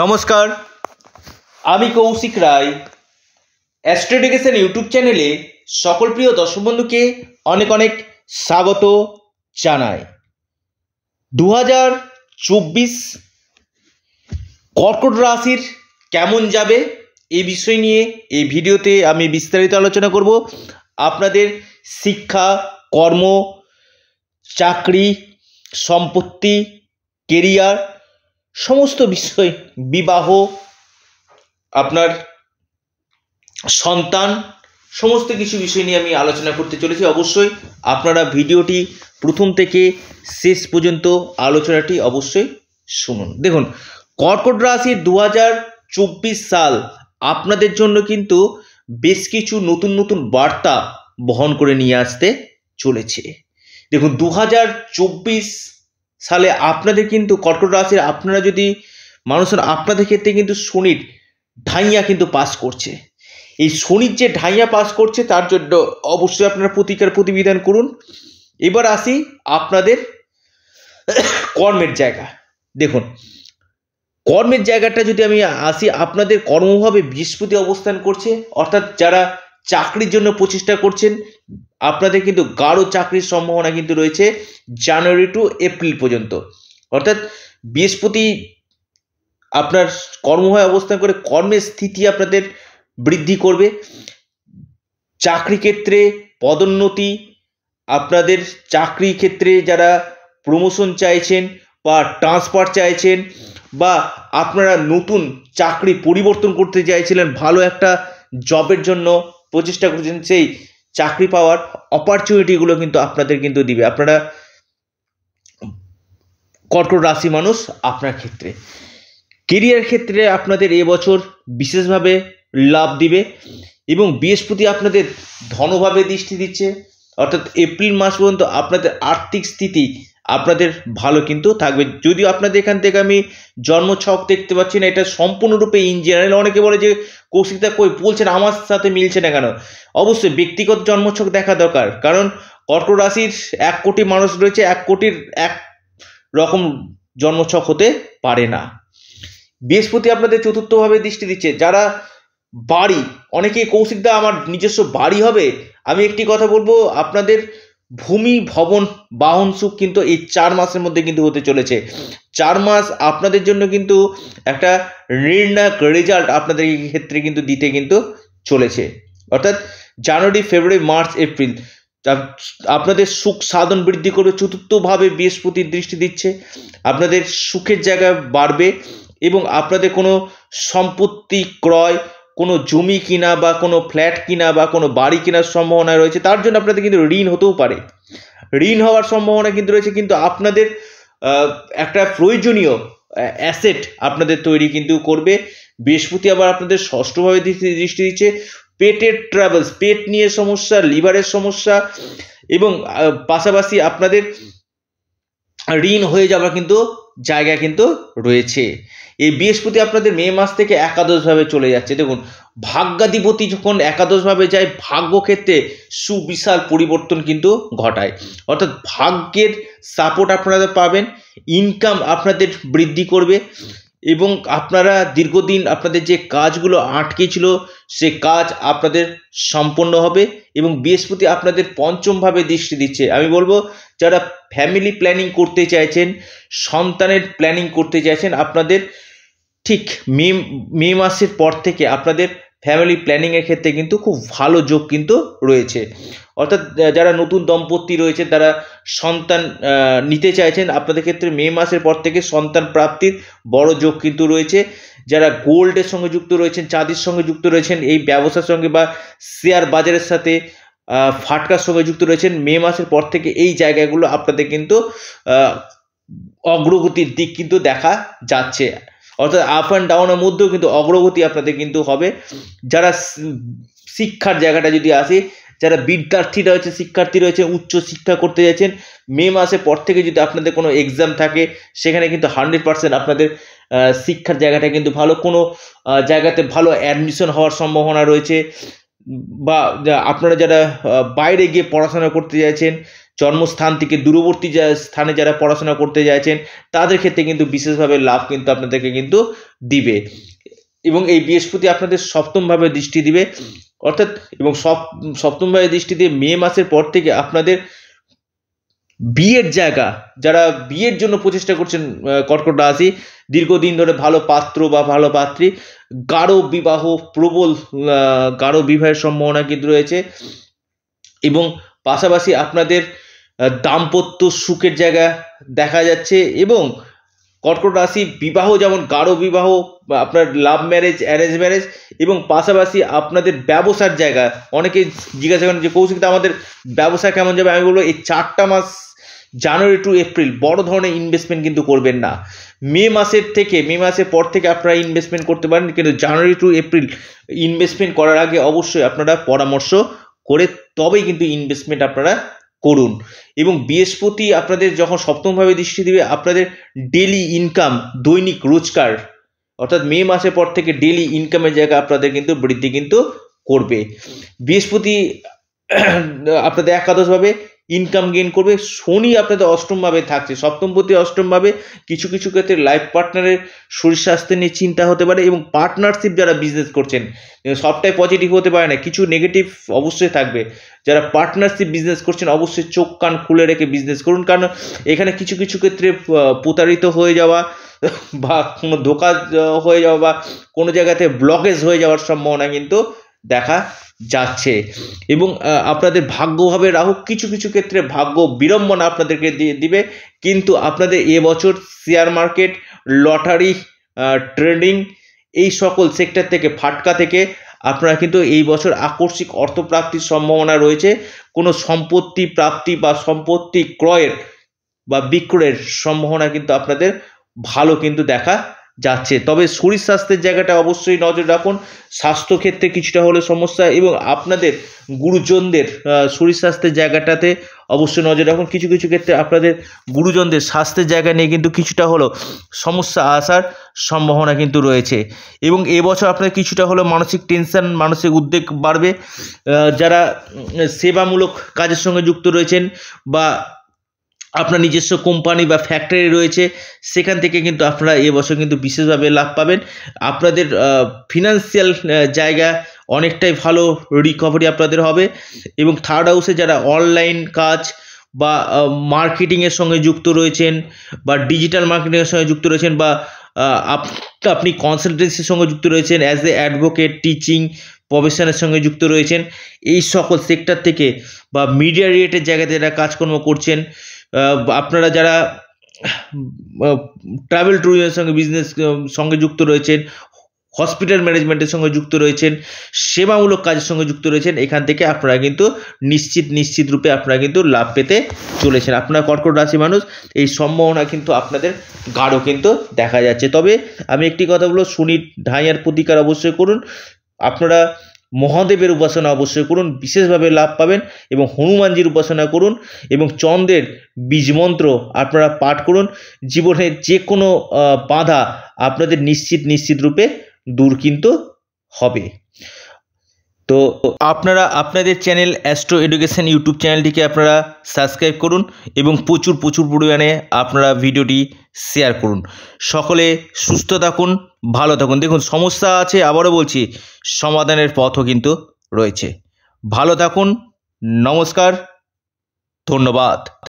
নমস্কার আমি কৌশিক রায় অ্যাস্ট্রোডিকেশন ইউটিউব চ্যানেলে সকল প্রিয় দর্শক বন্ধুকে অনেক অনেক স্বাগত জানাই দু হাজার চব্বিশ কর্কট রাশির কেমন যাবে এই বিষয় নিয়ে এই ভিডিওতে আমি বিস্তারিত আলোচনা করব আপনাদের শিক্ষা কর্ম চাকরি সম্পত্তি কেরিয়ার সমস্ত বিষয় বিবাহ আপনার সন্তান সমস্ত কিছু বিষয় নিয়ে আমি আলোচনা করতে চলেছি অবশ্যই আপনারা ভিডিওটি প্রথম থেকে শেষ পর্যন্ত আলোচনাটি অবশ্যই শুনুন দেখুন কর্কট রাশি দু সাল আপনাদের জন্য কিন্তু বেশ কিছু নতুন নতুন বার্তা বহন করে নিয়ে আসতে চলেছে দেখুন দু সালে আপনাদের কিন্তু কর্কট রাশির আপনারা যদি মানুষের আপনাদের ক্ষেত্রে কিন্তু শনির ঢাইয়া কিন্তু পাস করছে এই শনির যে ঢাইয়া পাস করছে তার জন্য অবশ্যই আপনারা প্রতিকার প্রতিবিধান করুন এবার আসি আপনাদের কর্মের জায়গা দেখুন কর্মের জায়গাটা যদি আমি আসি আপনাদের কর্মভাবে বৃহস্পতি অবস্থান করছে অর্থাৎ যারা চাকরির জন্য প্রচেষ্টা করছেন আপনাদের কিন্তু গাঢ় চাকরির সম্ভাবনা কিন্তু রয়েছে জানুয়ারি টু এপ্রিল পর্যন্ত অর্থাৎ বৃহস্পতি আপনার কর্মভয় অবস্থান করে কর্মের স্থিতি আপনাদের বৃদ্ধি করবে চাকরি ক্ষেত্রে পদোন্নতি আপনাদের চাকরি ক্ষেত্রে যারা প্রমোশন চাইছেন বা ট্রান্সফার চাইছেন বা আপনারা নতুন চাকরি পরিবর্তন করতে চাইছিলেন ভালো একটা জবের জন্য প্রচেষ্টা করছেন সেই চাকরি পাওয়ার অপরচুনিটিগুলো কিন্তু আপনাদের কিন্তু দিবে আপনারা কর্কট রাশি মানুষ আপনার ক্ষেত্রে কেরিয়ার ক্ষেত্রে আপনাদের এবছর বিশেষভাবে লাভ দিবে এবং বৃহস্পতি আপনাদের ধনভাবে দৃষ্টি দিচ্ছে অর্থাৎ এপ্রিল মাস পর্যন্ত আপনাদের আর্থিক স্থিতি আপনাদের ভালো কিন্তু থাকবে যদিও আপনাদের এখান থেকে আমি জন্ম ছক দেখতে পাচ্ছি না এটা সম্পূর্ণরূপে ইন অনেকে বলে যে কৌশিকদা কই বলছেন আমার সাথে মিলছে না কেন অবশ্যই ব্যক্তিগত জন্মছক দেখা দরকার কারণ কর্কট রাশির এক কোটি মানুষ রয়েছে এক কোটির এক রকম জন্মছক হতে পারে না বৃহস্পতি আপনাদের চতুর্থভাবে দৃষ্টি দিচ্ছে যারা বাড়ি অনেকেই কৌশিকদা আমার নিজস্ব বাড়ি হবে আমি একটি কথা বলবো আপনাদের ভূমি ভবন বাহন সুখ কিন্তু এই চার মাসের মধ্যে কিন্তু হতে চলেছে চার মাস আপনাদের জন্য কিন্তু একটা নির্ণায়ক রেজাল্ট আপনাদের এই ক্ষেত্রে কিন্তু দিতে কিন্তু চলেছে অর্থাৎ জানুয়ারি ফেব্রুয়ারি মার্চ এপ্রিল আপনাদের সুখ সাধন বৃদ্ধি করবে চতুর্থভাবে বৃহস্পতির দৃষ্টি দিচ্ছে আপনাদের সুখের জায়গা বাড়বে এবং আপনাদের কোনো সম্পত্তি ক্রয় কোনো জমি কিনা বা কোনো ফ্ল্যাট কিনা বা কোনো বাড়ি কেনার সম্ভাবনা রয়েছে তার জন্য আপনাদের কিন্তু ঋণ হতেও পারে ঋণ হওয়ার সম্ভাবনা কিন্তু রয়েছে কিন্তু আপনাদের একটা প্রয়োজনীয় অ্যাসেট আপনাদের তৈরি কিন্তু করবে বৃহস্পতি আবার আপনাদের ষষ্ঠভাবে দৃষ্টি দিচ্ছে পেটের ট্রাভেলস পেট নিয়ে সমস্যা লিভারের সমস্যা এবং পাশাপাশি আপনাদের ঋণ হয়ে যাওয়ার কিন্তু জায়গা কিন্তু রয়েছে এই বৃহস্পতি আপনাদের মে মাস থেকে একাদশভাবে চলে যাচ্ছে দেখুন ভাগ্যাধিপতি যখন একাদশভাবে যায় ভাগ্যক্ষেত্রে সুবিশাল পরিবর্তন কিন্তু ঘটায় অর্থাৎ ভাগ্যের সাপোর্ট আপনারা পাবেন ইনকাম আপনাদের বৃদ্ধি করবে এবং আপনারা দীর্ঘদিন আপনাদের যে কাজগুলো আটকে ছিল সে কাজ আপনাদের সম্পন্ন হবে এবং বৃহস্পতি আপনাদের পঞ্চমভাবে দৃষ্টি দিচ্ছে আমি বলবো যারা ফ্যামিলি প্ল্যানিং করতে চাইছেন সন্তানের প্ল্যানিং করতে চাইছেন আপনাদের ঠিক মে মে মাসের পর থেকে আপনাদের ফ্যামিলি প্ল্যানিংয়ের ক্ষেত্রে কিন্তু খুব ভালো যোগ কিন্তু রয়েছে অর্থাৎ যারা নতুন দম্পতি রয়েছে তারা সন্তান নিতে চাইছেন আপনাদের ক্ষেত্রে মে মাসের পর থেকে সন্তান প্রাপ্তির বড় যোগ কিন্তু রয়েছে যারা গোল্ডের সঙ্গে যুক্ত রয়েছেন চাঁদির সঙ্গে যুক্ত রয়েছেন এই ব্যবসার সঙ্গে বা শেয়ার বাজারের সাথে ফাটকার সঙ্গে যুক্ত রয়েছেন মে মাসের পর থেকে এই জায়গাগুলো আপনাদের কিন্তু অগ্রগতির দিক কিন্তু দেখা যাচ্ছে অর্থাৎ আপ অ্যান্ড ডাউনের মধ্যেও কিন্তু অগ্রগতি আপনাদের কিন্তু হবে যারা শিক্ষার জায়গাটা যদি আসে যারা বিদ্যার্থীরা রয়েছে শিক্ষার্থী রয়েছে উচ্চ শিক্ষা করতে যাচ্ছেন মে মাসে পর থেকে যদি আপনাদের কোনো এক্সাম থাকে সেখানে কিন্তু হান্ড্রেড পার্সেন্ট আপনাদের শিক্ষার জায়গাটা কিন্তু ভালো কোনো জায়গাতে ভালো অ্যাডমিশন হওয়ার সম্ভাবনা রয়েছে বা আপনারা যারা বাইরে গিয়ে পড়াশোনা করতে চাইছেন জন্মস্থান থেকে দূরবর্তী স্থানে যারা পড়াশোনা করতে চাইছেন তাদের ক্ষেত্রে কিন্তু বিশেষভাবে লাভ কিন্তু আপনাদেরকে কিন্তু দিবে এবং এই বৃহস্পতি আপনাদের সপ্তমভাবে দৃষ্টি দিবে অর্থাৎ এবং সপ সপ্তমভাবে দৃষ্টি দিয়ে মে মাসের পর থেকে আপনাদের বিয়ের জায়গা যারা বিয়ের জন্য প্রচেষ্টা করছেন কর্কট রাশি দীর্ঘদিন ধরে ভালো পাত্র বা ভালো পাত্রী গাঢ় বিবাহ প্রবল গাঢ় বিবাহের সম্ভাবনা কিন্তু রয়েছে এবং পাশাপাশি আপনাদের দাম্পত্য সুখের জায়গা দেখা যাচ্ছে এবং কর্কট রাশি বিবাহ যেমন গাঢ় বিবাহ আপনার লাভ ম্যারেজ অ্যারেঞ্জ ম্যারেজ এবং পাশাপাশি আপনাদের ব্যবসার জায়গা অনেকে জিজ্ঞাসা করেন যে কৌশিকটা আমাদের ব্যবসা কেমন যাবে আমি বলবো এই চারটা মাস জানুয়ারি টু এপ্রিল বড় ধরনের ইনভেস্টমেন্ট কিন্তু করবেন না মে মাসের থেকে মে মাসের পর থেকে আপনারা ইনভেস্টমেন্ট করতে পারেন কিন্তু জানুয়ারি টু এপ্রিল ইনভেস্টমেন্ট করার আগে অবশ্যই আপনারা পরামর্শ করে তবেই কিন্তু ইনভেস্টমেন্ট আপনারা করুন এবং বৃহস্পতি আপনাদের যখন সপ্তমভাবে দৃষ্টি দেবে আপনাদের ডেলি ইনকাম দৈনিক রোজগার অর্থাৎ মে মাসের পর থেকে ডেলি ইনকামের জায়গা আপনাদের কিন্তু বৃদ্ধি কিন্তু করবে বৃহস্পতি আপনাদের একাদশভাবে ইনকাম গেইন করবে শনি আপনাদের অষ্টমভাবে থাকছে সপ্তমপতি অষ্টমভাবে কিছু কিছু ক্ষেত্রে লাইফ পার্টনারের শরীর স্বাস্থ্য নিয়ে চিন্তা হতে পারে এবং পার্টনারশিপ যারা বিজনেস করছেন সবটাই পজিটিভ হতে পারে না কিছু নেগেটিভ অবশ্যই থাকবে যারা পার্টনারশিপ বিজনেস করছেন অবশ্যই চোখ কান খুলে রেখে বিজনেস করুন কারণ এখানে কিছু কিছু ক্ষেত্রে প্রতারিত হয়ে যাওয়া বা কোনো ধোকা হয়ে যাওয়া বা কোনো জায়গাতে ব্লকেজ হয়ে যাওয়ার সম্ভাবনা কিন্তু দেখা যাচ্ছে এবং আপনাদের ভাগ্যভাবে রাহু কিছু কিছু ক্ষেত্রে ভাগ্য বিড়ম্বনা আপনাদেরকে দিয়ে দিবে কিন্তু আপনাদের এবছর শেয়ার মার্কেট লটারি ট্রেডিং এই সকল সেক্টর থেকে ফাটকা থেকে আপনারা কিন্তু এই বছর আকস্মিক অর্থপ্রাপ্তির সম্ভাবনা রয়েছে কোনো সম্পত্তি প্রাপ্তি বা সম্পত্তি ক্রয়ের বা বিক্রয়ের সম্ভাবনা কিন্তু আপনাদের ভালো কিন্তু দেখা যাচ্ছে তবে শরীর স্বাস্থ্যের জায়গাটা অবশ্যই নজর রাখুন স্বাস্থ্যক্ষেত্রে কিছুটা হলে সমস্যা এবং আপনাদের গুরুজনদের শরীর স্বাস্থ্যের জায়গাটাতে অবশ্যই নজর রাখুন কিছু কিছু ক্ষেত্রে আপনাদের গুরুজনদের স্বাস্থ্যের জায়গা নিয়ে কিন্তু কিছুটা হলো সমস্যা আসার সম্ভাবনা কিন্তু রয়েছে এবং এবছর আপনার কিছুটা হলো মানসিক টেনশন মানসিক উদ্বেগ বাড়বে যারা সেবামূলক কাজের সঙ্গে যুক্ত রয়েছেন বা আপনার নিজস্ব কোম্পানি বা ফ্যাক্টরি রয়েছে সেখান থেকে কিন্তু আপনারা এবছর কিন্তু বিশেষভাবে লাভ পাবেন আপনাদের ফিনান্সিয়াল জায়গা অনেকটাই ভালো রিকভারি আপনাদের হবে এবং থার্ড হাউসে যারা অনলাইন কাজ বা মার্কেটিংয়ের সঙ্গে যুক্ত রয়েছেন বা ডিজিটাল মার্কেটিংয়ের সঙ্গে যুক্ত রয়েছেন বা আপনি কনসালটেন্সির সঙ্গে যুক্ত রয়েছেন অ্যাজ এ অ্যাডভোকেট টিচিং প্রফেশনের সঙ্গে যুক্ত রয়েছেন এই সকল সেক্টর থেকে বা মিডিয়া রিলেটেড জায়গাতে যারা কাজকর্ম করছেন আপনারা যারা ট্রাভেল ট্যুরিজমের সঙ্গে বিজনেস সঙ্গে যুক্ত রয়েছেন হসপিটাল ম্যানেজমেন্টের সঙ্গে যুক্ত রয়েছেন সেবামূলক কাজের সঙ্গে যুক্ত রয়েছেন এখান থেকে আপনারা কিন্তু নিশ্চিত নিশ্চিত রূপে আপনারা কিন্তু লাভ পেতে চলেছেন আপনারা কর্কট রাশি মানুষ এই সম্ভাবনা কিন্তু আপনাদের গাঢ় কিন্তু দেখা যাচ্ছে তবে আমি একটি কথা বলব শনির ঢাইয়ার প্রতিকার অবশ্যই করুন আপনারা মহাদেবের উপাসনা অবশ্যই করুন বিশেষভাবে লাভ পাবেন এবং হনুমানজির উপাসনা করুন এবং চন্দ্রের বীজমন্ত্র আপনারা পাঠ করুন জীবনের যে কোনো বাধা আপনাদের নিশ্চিত নিশ্চিত রূপে দূর কিন্তু হবে তো আপনারা আপনাদের চ্যানেল অ্যাস্ট্রো এডুকেশন ইউটিউব চ্যানেলটিকে আপনারা সাবস্ক্রাইব করুন এবং প্রচুর প্রচুর পরিমাণে আপনারা ভিডিওটি শেয়ার করুন সকলে সুস্থ থাকুন ভালো থাকুন দেখুন সমস্যা আছে আবারও বলছি সমাধানের পথও কিন্তু রয়েছে ভালো থাকুন নমস্কার ধন্যবাদ